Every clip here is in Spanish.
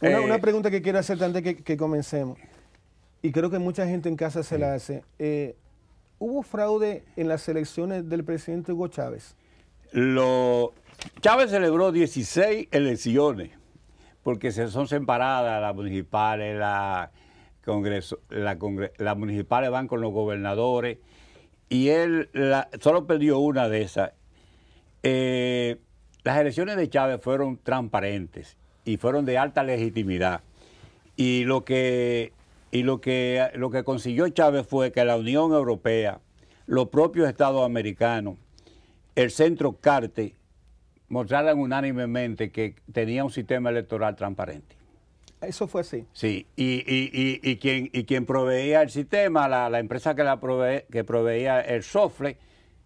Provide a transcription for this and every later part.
Una, eh, pregunta que quiero hacer antes que, que, comencemos, y creo que mucha gente en casa se la hace. Eh, ¿Hubo fraude en las elecciones del presidente Hugo Chávez? Chávez celebró 16 elecciones, porque se son separadas las municipales, la congreso, las municipales van con los gobernadores, y él solo perdió una de esas. Eh, las elecciones de Chávez fueron transparentes y fueron de alta legitimidad. Y lo que, y lo que, lo que consiguió Chávez fue que la Unión Europea, los propios Estados americanos, el centro Carte, mostraran unánimemente que tenía un sistema electoral transparente. Eso fue así. Sí, y, y, quien, y quien proveía el sistema, la, empresa que, la que proveía el software,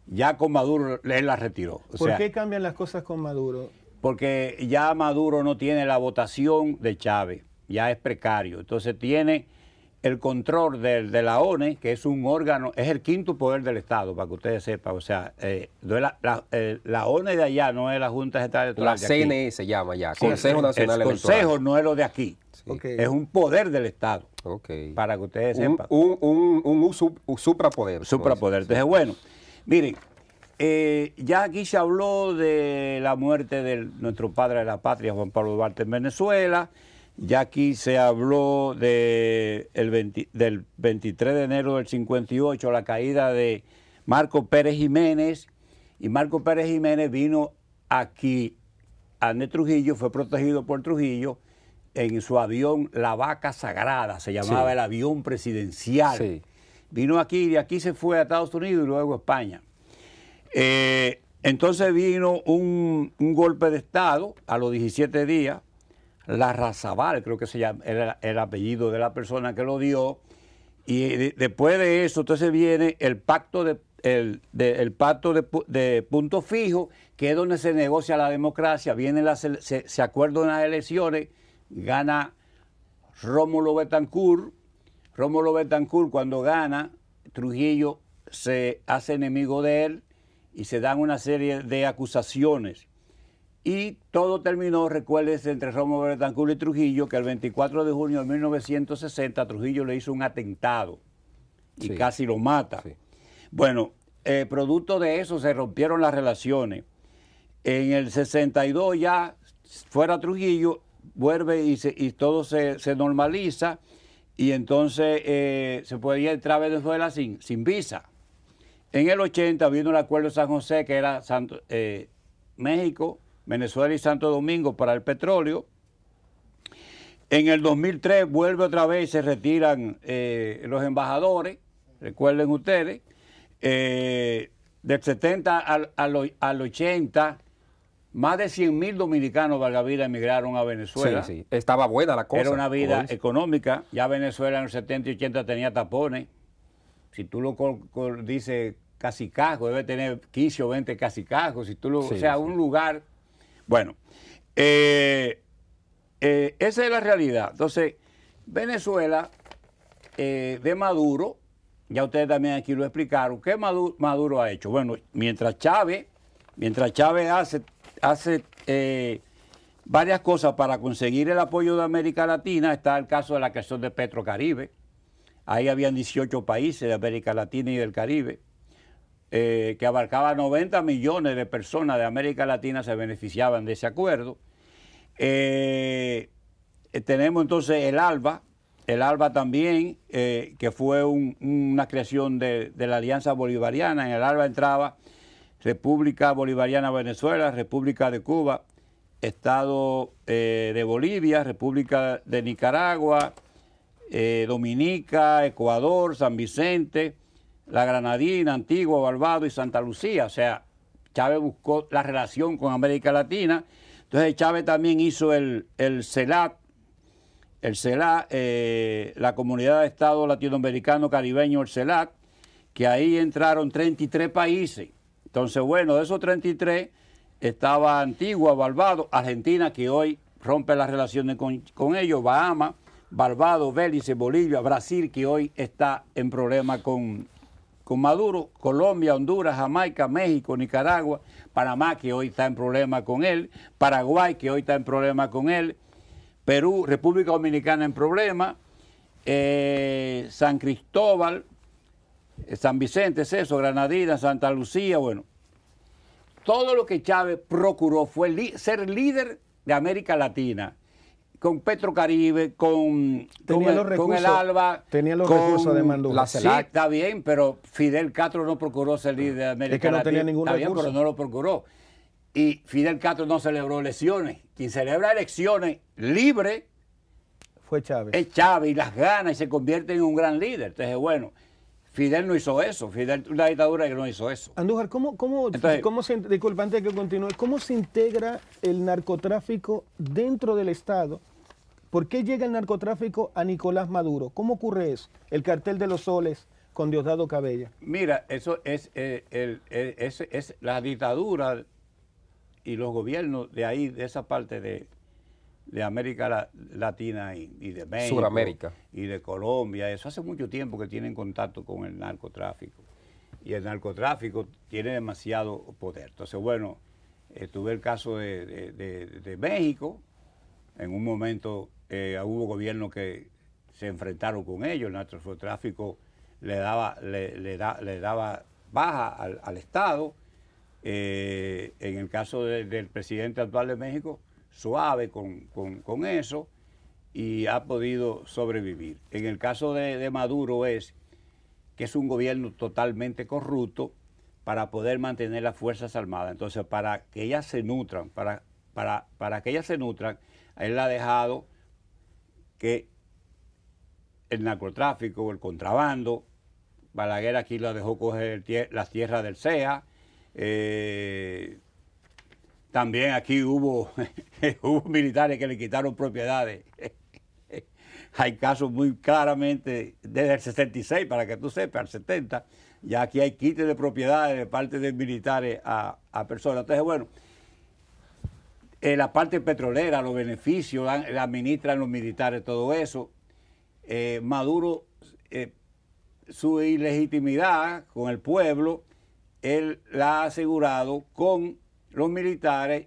ya con Maduro él la retiró. ¿Por qué cambian las cosas con Maduro? porque ya Maduro no tiene la votación de Chávez, ya es precario. Entonces tiene el control de, de, la ONE, que es un órgano, es el quinto poder del Estado, para que ustedes sepan. O sea, eh, la, eh, la, ONE de allá no es la Junta de Electoral. La CNE e se llama ya, Consejo Nacional Electoral. El Consejo no es lo de aquí. Es un poder del Estado. Para que ustedes sepan. Un, un, un, suprapoder. Suprapoder. Entonces, bueno, miren, eh, ya aquí se habló de la muerte de nuestro padre de la patria, Juan Pablo Duarte, en Venezuela. Ya aquí se habló del 23 de enero del 58, la caída de Marco Pérez Jiménez. Y Marco Pérez Jiménez vino aquí a Trujillo, fue protegido por Trujillo en su avión La Vaca Sagrada, se llamaba el avión presidencial. Vino aquí y de aquí se fue a Estados Unidos y luego a España. Eh, entonces vino un, golpe de Estado a los 17 días. La Razabal, creo que se llama, era el apellido de la persona que lo dio. Y después de eso, entonces viene el pacto de, el, pacto de, punto fijo, que es donde se negocia la democracia. viene se, se acuerdan las elecciones, gana Rómulo Betancourt. Rómulo Betancourt, cuando gana, Trujillo se hace enemigo de él y se dan una serie de acusaciones. Y todo terminó, recuérdese, entre Romo Betancourt y Trujillo, que el 24 de junio de 1960 Trujillo le hizo un atentado y casi lo mata. Bueno, eh, producto de eso se rompieron las relaciones. En el 62 ya fuera Trujillo, vuelve y, todo se, normaliza y entonces eh, se podía entrar a Venezuela sin, sin visa. En el 80 vino el acuerdo de San José, que era eh, México, Venezuela y Santo Domingo para el petróleo. En el 2003 vuelve otra vez, y se retiran eh, los embajadores, recuerden ustedes. Eh, del 70 al, 80 más de 100 mil dominicanos, valga emigraron a Venezuela. Sí, estaba buena la cosa. Era una vida económica. Ya Venezuela en el 70 y 80 tenía tapones. Si tú lo dices casco, debe tener 15 o 20 casicajos si tú lo, o sea, un lugar. Bueno, eh, eh, esa es la realidad. Entonces, Venezuela eh, de Maduro, ya ustedes también aquí lo explicaron, ¿qué Maduro, ha hecho? Bueno, mientras Chávez, mientras Chávez hace, hace varias cosas para conseguir el apoyo de América Latina, está el caso de la cuestión de Petrocaribe. Ahí habían 18 países de América Latina y del Caribe. Eh, que abarcaba 90 millones de personas de América Latina, se beneficiaban de ese acuerdo. Eh, eh, tenemos entonces el ALBA, el ALBA también, que fue una creación de, la Alianza Bolivariana. En el ALBA entraba República Bolivariana Venezuela, República de Cuba, Estado de Bolivia, República de Nicaragua, Dominica, Ecuador, San Vicente, la Granadina, Antigua, Barbados y Santa Lucía. O sea, Chávez buscó la relación con América Latina. Entonces Chávez también hizo el, el CELAT, el CELAT, eh, la Comunidad de Estado Latinoamericano Caribeño, el CELAT, que ahí entraron 33 países. Entonces, bueno, de esos 33 estaba Antigua, Barbados, Argentina, que hoy rompe las relaciones con, ellos, Bahamas, Barbados, Bélice, Bolivia, Brasil, que hoy está en problema con, con Maduro, Colombia, Honduras, Jamaica, México, Nicaragua, Panamá, que hoy está en problema con él, Paraguay, que hoy está en problema con él, Perú, República Dominicana en problema, eh, San Cristóbal, eh, San Vicente, es eso, Granadina, Santa Lucía, bueno. Todo lo que Chávez procuró fue ser líder de América Latina con Caribe, con, con, el Alba. Tenía los recursos de Mandú. Sí, está bien, pero Fidel Castro no procuró salir de América Es que no tenía ningún pero no lo procuró. Y Fidel Castro no celebró elecciones. Quien celebra elecciones libre... fue Chávez. Es Chávez y las gana, y se convierte en un gran líder. Entonces, bueno, Fidel no hizo eso, Fidel, la dictadura que no hizo eso. Andújar, ¿cómo, cómo, cómo se, disculpa, antes que continúe, cómo se integra el narcotráfico dentro del Estado ¿Por qué llega el narcotráfico a Nicolás Maduro? ¿Cómo ocurre eso? El cartel de los soles con Diosdado Cabella. Mira, eso es, eh, eh, la dictadura y los gobiernos de ahí, de esa parte de, América Latina y, de México. Suramérica. Y de Colombia. Eso hace mucho tiempo que tienen contacto con el narcotráfico. Y el narcotráfico tiene demasiado poder. Entonces, bueno, estuve eh, tuve el caso de México, en un momento eh, ah, hubo gobiernos que se enfrentaron con ellos, el narcotráfico le daba, daba baja al, Estado. Eh, en el caso del presidente actual de México, suave con, eso y ha podido sobrevivir. En el caso de, Maduro es que es un gobierno totalmente corrupto para poder mantener las Fuerzas Armadas. Entonces, para que ellas se nutran, para, para, para que ellas se nutran, él la ha dejado que el narcotráfico, el contrabando, Balaguer aquí la dejó coger las tierras del CEA, eh, también aquí hubo, hubo militares que le quitaron propiedades. hay casos muy claramente desde el 66, para que tú sepas, al 70, ya aquí hay quites de propiedades de parte de militares a, a personas. Entonces, bueno, eh, la parte petrolera, los beneficios, la, administran los militares, todo eso. Eh, Maduro, eh, su ilegitimidad con el pueblo, él la ha asegurado con los militares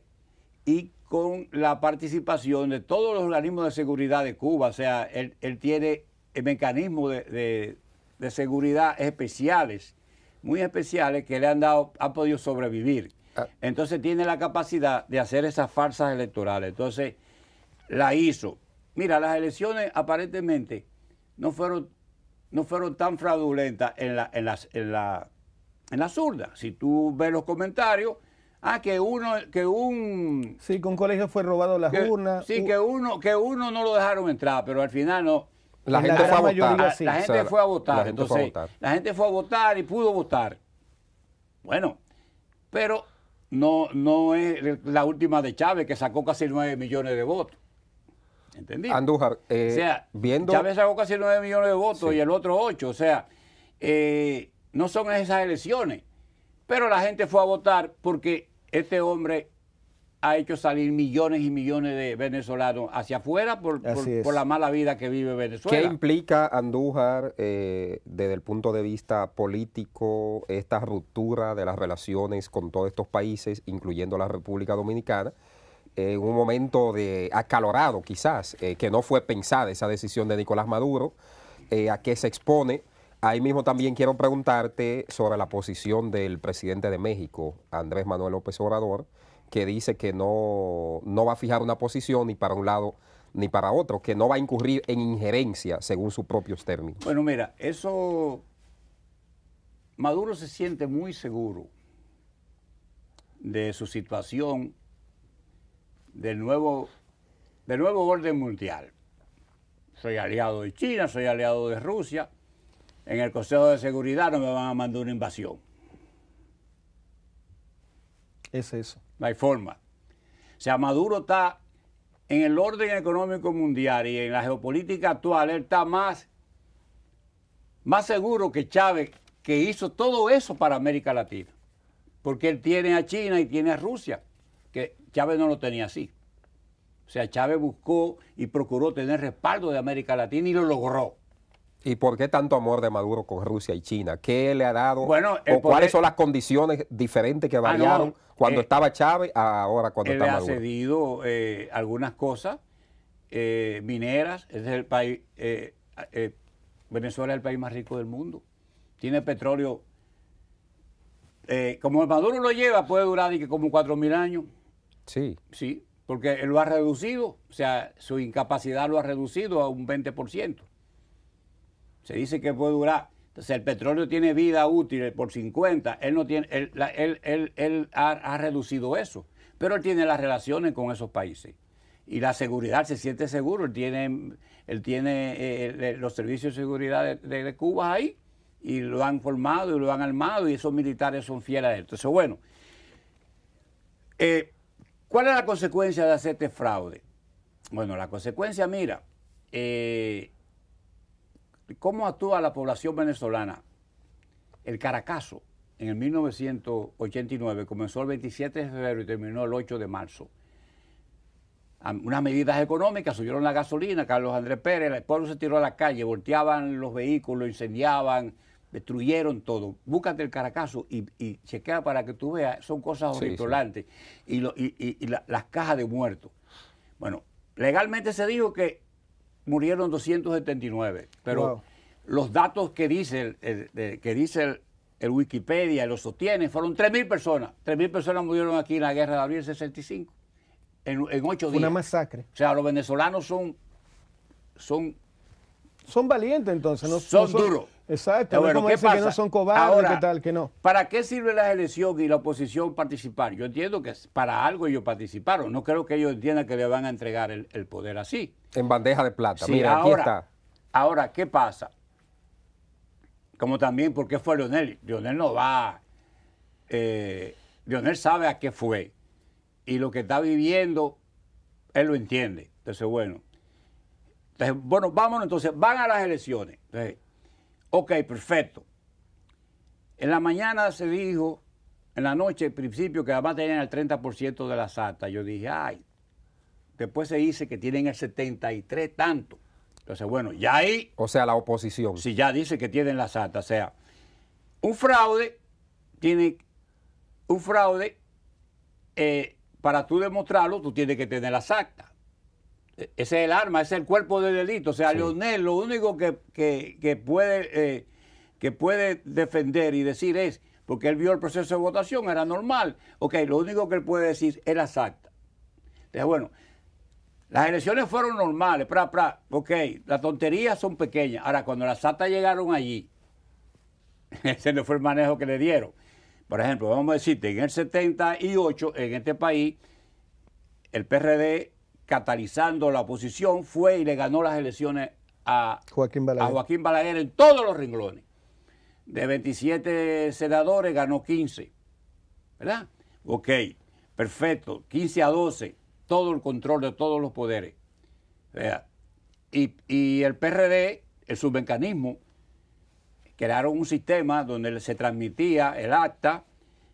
y con la participación de todos los organismos de seguridad de Cuba. O sea, él, tiene mecanismos de, de, de seguridad especiales, muy especiales, que le han dado, han podido sobrevivir. Ah. Entonces tiene la capacidad de hacer esas farsas electorales. Entonces la hizo. Mira, las elecciones aparentemente no fueron, no fueron tan fraudulentas en, la, en, las, en, la, zurda. Si tú ves los comentarios, ah, que uno, que un... Sí, con colegio fue robado las urnas. Sí, que, uno, que uno no lo dejaron entrar, pero al final no. La, gente, fue a, votar. fue a votar. La gente fue a votar y pudo votar. Bueno, pero no, no es la última de Chávez, que sacó casi nueve millones de votos. ¿Entendí? Andújar, eh, sea, viendo... Chávez sacó casi nueve millones de votos y el otro 8. O sea, eh, no son esas elecciones. Pero la gente fue a votar porque este hombre ha hecho salir millones y millones de venezolanos hacia afuera por, la mala vida que vive Venezuela. ¿Qué implica Andújar eh, desde el punto de vista político esta ruptura de las relaciones con todos estos países, incluyendo la República Dominicana? en un momento de acalorado quizás, eh, que no fue pensada esa decisión de Nicolás Maduro, eh, a qué se expone. Ahí mismo también quiero preguntarte sobre la posición del presidente de México, Andrés Manuel López Obrador, que dice que no, va a fijar una posición ni para un lado ni para otro, que no va a incurrir en injerencia según sus propios términos. Bueno, mira, eso Maduro se siente muy seguro de su situación del nuevo, del nuevo orden mundial. Soy aliado de China, soy aliado de Rusia. En el Consejo de Seguridad no me van a mandar una invasión. Es eso no hay forma. O sea, Maduro está en el orden económico mundial y en la geopolítica actual, él está más, más seguro que Chávez, que hizo todo eso para América Latina. Porque él tiene a China y tiene a Rusia, que Chávez no lo tenía así. O sea, Chávez buscó y procuró tener respaldo de América Latina y lo logró. ¿Y por qué tanto amor de Maduro con Rusia y China? ¿Qué le ha dado? o cuáles son las condiciones diferentes que ah, variaron cuando eh, estaba Chávez a ahora cuando está Maduro. ha cedido eh, algunas cosas eh, mineras. Es el país Venezuela es el país más rico del mundo. Tiene petróleo. como Maduro lo lleva, puede durar que como 4.000 años. Sí. Sí, porque él lo ha reducido. O sea, su incapacidad lo ha reducido a un 20% se dice que puede durar. Entonces el petróleo tiene vida útil por 50, él, no tiene, él, ha, reducido eso, pero él tiene las relaciones con esos países. Y la seguridad se siente seguro, él tiene, él tiene eh, eh, los servicios de seguridad de, Cuba ahí, y lo han formado y lo han armado, y esos militares son fieles a él. Entonces, bueno, eh, ¿Cuál es la consecuencia de hacer este fraude? Bueno, la consecuencia, mira, ¿Cómo actúa la población venezolana? El Caracazo en el 1989 comenzó el 27 de febrero y terminó el 8 de marzo. Unas medidas económicas, subieron la gasolina, Carlos Andrés Pérez, el pueblo se tiró a la calle, volteaban los vehículos, incendiaban, destruyeron todo. Búscate el Caracazo y, chequea para que tú veas, son cosas horripilantes. Y, las cajas de muertos. Bueno, legalmente se dijo que murieron 279, pero los datos que dice, el, que dice el, Wikipedia, los sostiene, fueron 3.000 personas. 3.000 personas murieron aquí en la guerra de abril 65, en, en ocho días. Una masacre. O sea, los venezolanos son... son son valientes entonces, no son, no son duros. Exacto, bueno, como que no son cobardes, tal, que no. ¿Para qué sirve la elección y la oposición participar? Yo entiendo que para algo ellos participaron. No creo que ellos entiendan que le van a entregar el, poder así. En bandeja de plata. Mira, ahora, aquí está. Ahora, ¿qué pasa? Como también, ¿por qué fue Leonel? Leonel no va. Eh, Leonel sabe a qué fue. Y lo que está viviendo, él lo entiende. Entonces, bueno. Entonces, bueno, vámonos entonces. Van a las elecciones. Entonces, Ok, perfecto. En la mañana se dijo, en la noche, al principio, que además tenían el 30% de las sata. Yo dije, ay. Después se dice que tienen el 73 tanto. Entonces, bueno, ya ahí. O sea, la oposición. Si ya dice que tienen las sata, O sea, un fraude tiene. Un fraude, eh, para tú demostrarlo, tú tienes que tener las actas. Eh, ese es el arma, ese es el cuerpo de delito. O sea, Leonel lo único que, puede, eh, que puede defender y decir es, porque él vio el proceso de votación, era normal. Ok, lo único que él puede decir es la actas. Entonces, bueno, las elecciones fueron normales, pra, pra, ok, las tonterías son pequeñas. Ahora, cuando las actas llegaron allí, ese no fue el manejo que le dieron. Por ejemplo, vamos a decirte, en el 78, en este país, el PRD catalizando la oposición, fue y le ganó las elecciones a Joaquín Balaguer, en todos los renglones. De 27 senadores ganó 15. ¿Verdad? Ok, perfecto. 15 a 12, todo el control de todos los poderes. Y, el PRD, el su crearon un sistema donde se transmitía el acta,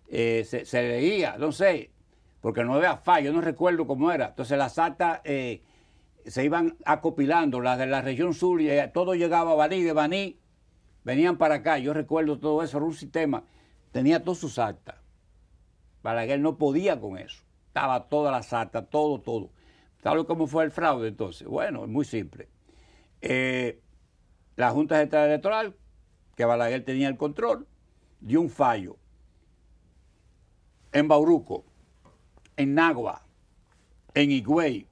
eh, se, leía, no sé, porque no había fallo, no recuerdo cómo era. Entonces las actas eh, se iban acopilando, las de la región sur, eh, todo llegaba a Baní, de Baní venían para acá. Yo recuerdo todo eso, era un sistema, tenía todas sus actas. Balaguer no podía con eso, estaba toda la acta, todo, todo. sabes cómo fue el fraude entonces. Bueno, es muy simple. Eh, la Junta Central Electoral, que Balaguer tenía el control, dio un fallo en Bauruco en Nagua, en Higüey,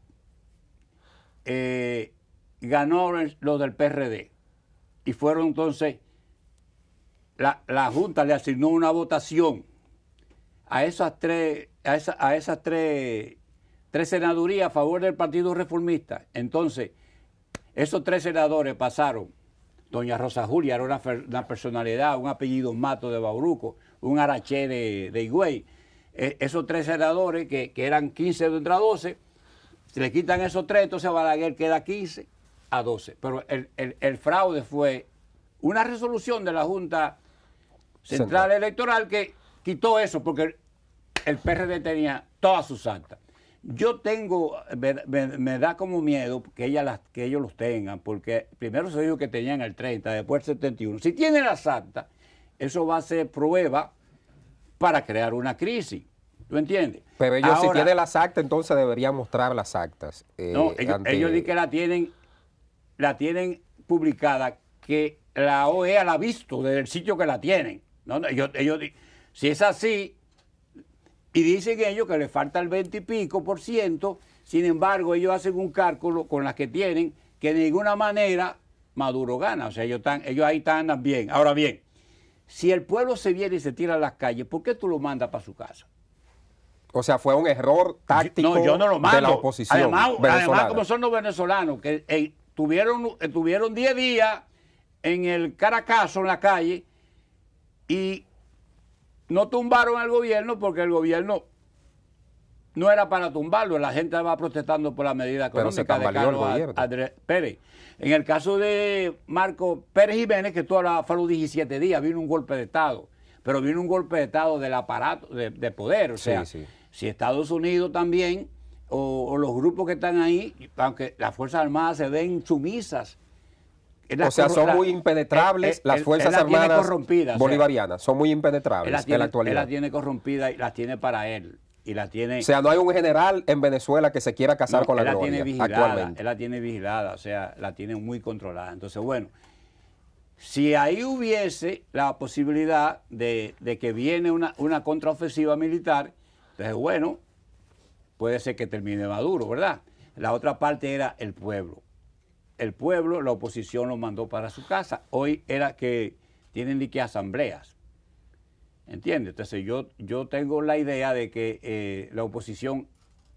eh, ganó los del PRD. Y fueron entonces, la, Junta le asignó una votación a esas tres, a, a esas tres, senadurías a favor del Partido Reformista. Entonces, esos tres senadores pasaron. Doña Rosa Julia era una, personalidad, un apellido mato de Bauruco, un araché de, de Higüey eh, esos tres senadores que, eran 15 entre 12, se le quitan esos tres, entonces Balaguer queda 15 a 12. Pero el, fraude fue una resolución de la Junta Central, Electoral que quitó eso porque el, PRD tenía todas sus actas. Yo tengo, me, da como miedo que, ella que ellos los tengan, porque primero se dijo que tenían el 30, después el 71. Si tiene las actas, eso va a ser prueba para crear una crisis. ¿Tú entiendes? Pero ellos si tienen las actas, entonces deberían mostrar las actas. Eh, no, ellos, dicen que la tienen, la tienen publicada, que la OEA la ha visto desde el sitio que la tienen. No, ellos, si es así, y dicen ellos que le falta el 20 y pico por ciento, sin embargo, ellos hacen un cálculo con las que tienen que de ninguna manera Maduro gana. O sea, ellos, están, ellos ahí están bien. Ahora bien, si el pueblo se viene y se tira a las calles, ¿por qué tú lo mandas para su casa? O sea, fue un error táctico yo de la oposición. Además, además, como son los venezolanos, que estuvieron tuvieron, 10 eh, días en el Caracazo, en la calle, y no tumbaron al gobierno porque el gobierno no era para tumbarlo, la gente estaba protestando por la medida económica de Carlos Andrés Pérez. En el caso de Marco Pérez Jiménez, que tú hablabas, fue los 17 días, vino un golpe de Estado, pero vino un golpe de Estado del aparato de, poder. O sea, si Estados Unidos también, o, los grupos que están ahí, aunque las Fuerzas Armadas se ven sumisas. O sea, son muy e- impenetrables e- las Fuerzas Armadas bolivarianas, son muy impenetrables la actualidad. Él las tiene corrompidas y las tiene para él la tiene. O sea, no hay un general en Venezuela que se quiera casar con la él Él la tiene vigilada, o sea, la tiene muy controlada. Entonces, bueno, si ahí hubiese la posibilidad de, que viene una, una contraofensiva militar, entonces, bueno, puede ser que termine Maduro, ¿verdad? La otra parte era el pueblo. El pueblo, la oposición lo mandó para su casa. Hoy era que tienen que asambleas. ¿Entiendes? Entonces yo, yo tengo la idea de que eh, la oposición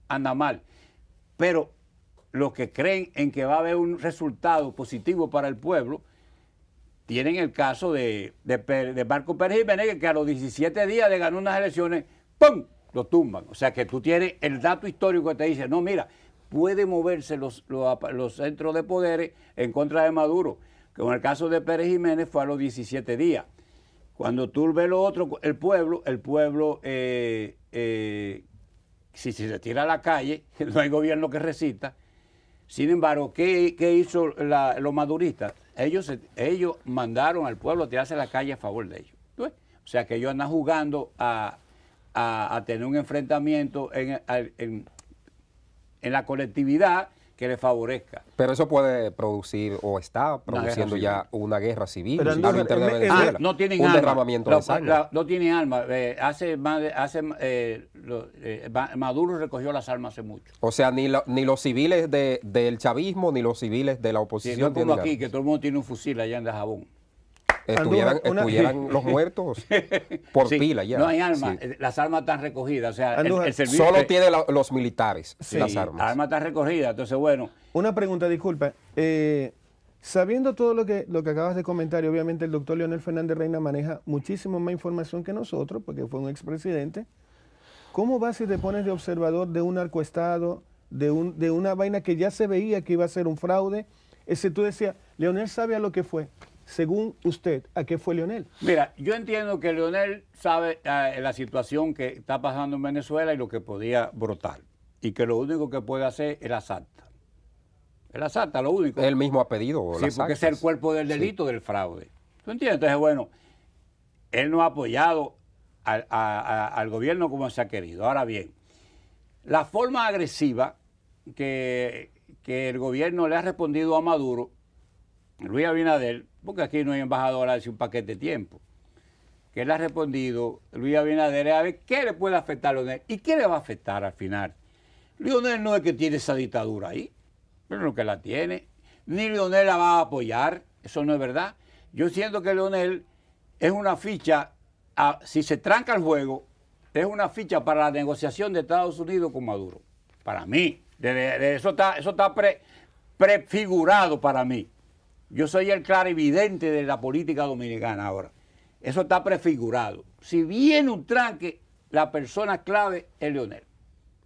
anda mal, pero los que creen en que va a haber un resultado positivo para el pueblo, tienen el caso de, de, Marco Pérez Jiménez, que a los 17 días de ganar unas elecciones, ¡pum!, lo tumban. O sea que tú tienes el dato histórico que te dice, no, mira, puede moverse los, los, centros de poderes en contra de Maduro, que en el caso de Pérez Jiménez fue a los 17 días. Cuando tú ves lo otro, el pueblo, el pueblo, eh, eh, si, se tira a la calle, no hay gobierno que resista. Sin embargo, ¿qué, hizo los maduristas? Ellos, ellos mandaron al pueblo a tirarse a la calle a favor de ellos. o sea que ellos andan jugando a, tener un enfrentamiento en, en la colectividad que les favorezca. Pero eso puede producir o está produciendo ya una guerra civil no, de Venezuela. Ah, no tienen un derramamiento de sangre. no tienen armas. Eh, hace eh, eh Maduro recogió las armas hace mucho. O sea, ni, ni los civiles de, del chavismo ni los civiles de la oposición. Sí, aquí, que todo el mundo tiene un fusil allá en Dajabón. Estuvieran, los muertos por pila ya. No hay armas, eh, las armas están recogidas. O sea, Solo tiene los militares las armas. armas están recogidas, entonces bueno. Una pregunta, disculpa. Eh, sabiendo todo lo que, lo que acabas de comentar, y obviamente el doctor Leonel Fernández Reina maneja muchísimo más información que nosotros, porque fue un expresidente, ¿cómo vas si te pones de observador de un arcoestado de, de una vaina que ya se veía que iba a ser un fraude? Ese tú decías, Leonel sabe a lo que fue según usted, ¿a qué fue Leonel? Mira, yo entiendo que Leonel sabe eh, la situación que está pasando en Venezuela y lo que podía brotar. Y que lo único que puede hacer es la el Es la lo único. Él mismo ha pedido. Sí, porque es el cuerpo del delito del fraude. ¿Tú entiendes? Entonces, bueno, él no ha apoyado al, gobierno como se ha querido. Ahora bien, la forma agresiva que, que el gobierno le ha respondido a Maduro, Luis Abinader, porque aquí no hay embajadora hace un paquete de tiempo, que le ha respondido Luis Abinader a ver qué le puede afectar a Leonel y qué le va a afectar al final. Leonel no es que tiene esa dictadura ahí, pero lo que la tiene, ni Leonel la va a apoyar, eso no es verdad. Yo siento que Leonel es una ficha, si se tranca el juego, es una ficha para la negociación de Estados Unidos con Maduro. Para mí, eso está, prefigurado para mí. Yo soy el clarividente de la política dominicana ahora. Eso está prefigurado. Si viene un tranque, la persona clave es Leonel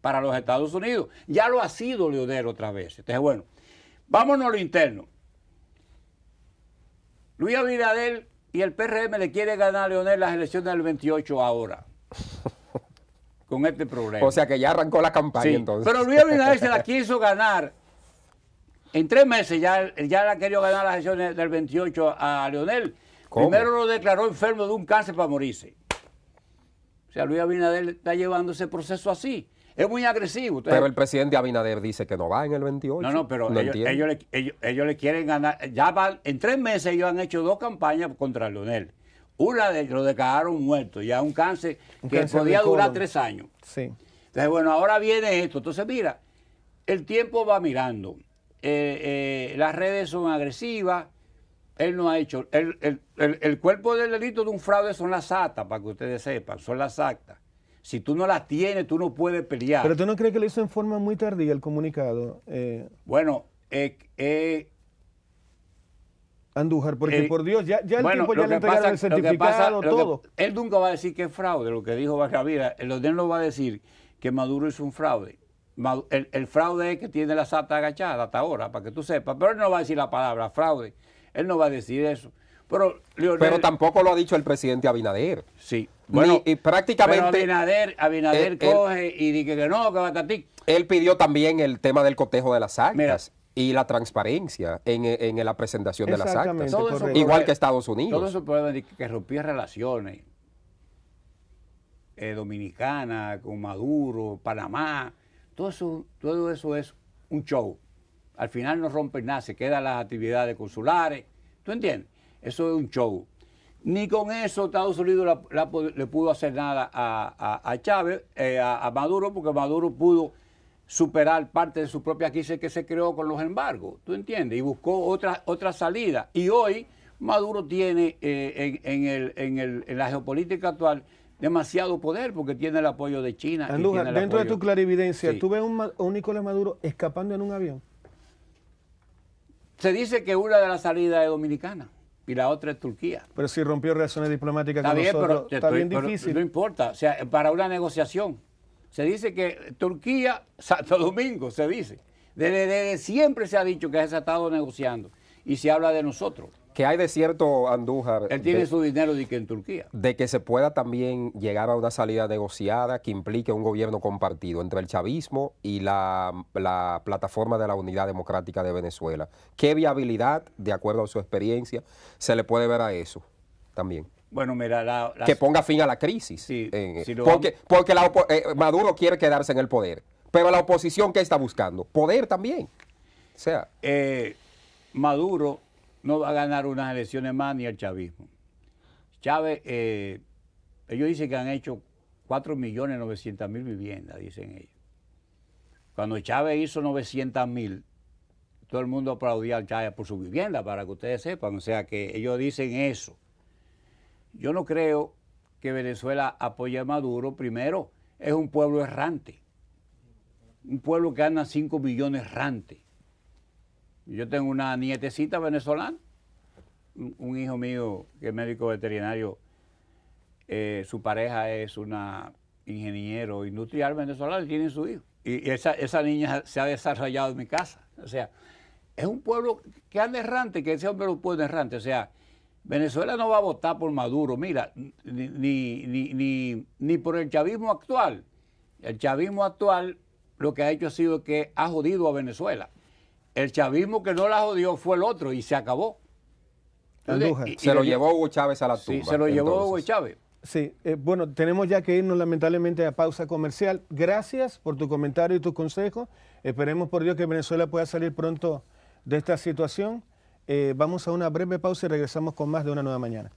para los Estados Unidos. Ya lo ha sido Leonel otra vez. Entonces, bueno, vámonos a lo interno. Luis Abinadel y el PRM le quiere ganar a Leonel las elecciones del 28 ahora. Con este problema. O sea que ya arrancó la campaña entonces. Pero Luis Abinadel se la quiso ganar en tres meses ya, ya le querido ganar las elecciones del 28 a Leonel. Primero lo declaró enfermo de un cáncer para morirse. O sea, Luis Abinader está llevando ese proceso así. Es muy agresivo. pero el presidente Abinader dice que no va en el 28. No, no, pero ellos, le, quieren ganar. Ya en tres meses ellos han hecho dos campañas contra Leonel. Una de lo declararon muerto, ya un cáncer que podía durar tres años. Sí. Entonces, bueno, ahora viene esto. Entonces, mira, el tiempo va mirando. Eh, eh, las redes son agresivas, él no ha hecho, el, el, cuerpo del delito de un fraude son las actas, para que ustedes sepan, son las actas. Si tú no las tienes, tú no puedes pelear. Pero tú no crees que le hizo en forma muy tardía el comunicado. Eh, bueno, eh, eh, Andújar, porque por Dios, ya, el tiempo ya le entregaron el certificado, todo. él nunca va a decir que es fraude, lo que dijo Bacavira. El Orden lo va a decir que Maduro es un fraude el, fraude que tiene la SATA agachada hasta ahora, para que tú sepas. Pero él no va a decir la palabra fraude. Él no va a decir eso. Pero, pero tampoco lo ha dicho el presidente Abinader. Sí. Bueno, y prácticamente. Abinader, eh, coge y dice que no, que va a Él pidió también el tema del cotejo de las actas. y la transparencia en, la presentación de las actas. Igual que Estados Unidos. Todo eso puede decir que rompía relaciones dominicanas eh, dominicana con Maduro, Panamá. Todo eso, todo eso es un show. Al final no rompen nada, se quedan las actividades consulares. ¿Tú entiendes? Eso es un show. Ni con eso Estados Unidos le pudo hacer nada a, Chávez, eh, a, Maduro, porque Maduro pudo superar parte de su propia crisis que se creó con los embargos, ¿tú entiendes? Y buscó otra, otra salida. Y hoy Maduro tiene eh, en, en la geopolítica actual demasiado poder porque tiene el apoyo de China. dentro de tu clarividencia, ¿tú ves un, un Nicolás Maduro escapando en un avión? Se dice que una de las salidas es dominicana y la otra es Turquía. Pero si rompió relaciones diplomáticas está con bien, pero, está difícil. no importa, o sea, para una negociación. Se dice que Turquía, Santo Domingo, se dice. Desde, desde siempre se ha dicho que se ha estado negociando y se habla de nosotros que hay de cierto Andújar. Él tiene su dinero de que en Turquía. De que se pueda también llegar a una salida negociada que implique un gobierno compartido entre el chavismo y la, plataforma de la Unidad Democrática de Venezuela. ¿Qué viabilidad, de acuerdo a su experiencia, se le puede ver a eso también? Bueno, mira, que ponga fin a la crisis. Sí, porque, eh, Maduro quiere quedarse en el poder. Pero la oposición, ¿qué está buscando? Poder también. O sea. Eh, Maduro no va a ganar unas elecciones más ni el chavismo. Chávez, eh, ellos dicen que han hecho millones mil viviendas, dicen ellos. Cuando Chávez hizo mil, todo el mundo aplaudía al Chávez por su vivienda, para que ustedes sepan. O sea que ellos dicen eso. Yo no creo que Venezuela apoye a Maduro. Primero, es un pueblo errante. Un pueblo que gana 5 millones errante. Yo tengo una nietecita venezolana, un hijo mío que es médico veterinario, eh, su pareja es una ingeniero industrial venezolana y tiene su hijo. Y esa, esa niña se ha desarrollado en mi casa. O sea, es un pueblo que anda errante, que ese hombre lo puede errante. O sea, Venezuela no va a votar por Maduro, mira, ni, ni, ni, ni, por el chavismo actual. El chavismo actual lo que ha hecho ha sido que ha jodido a Venezuela. El chavismo que no la jodió fue el otro y se acabó. se lo llevó Hugo Chávez a la tumba. se lo llevó Hugo Chávez. Sí, eh, bueno, tenemos ya que irnos lamentablemente a pausa comercial. Gracias por tu comentario y tu consejo. Esperemos por Dios que Venezuela pueda salir pronto de esta situación. Eh, vamos a una breve pausa y regresamos con más de una nueva mañana.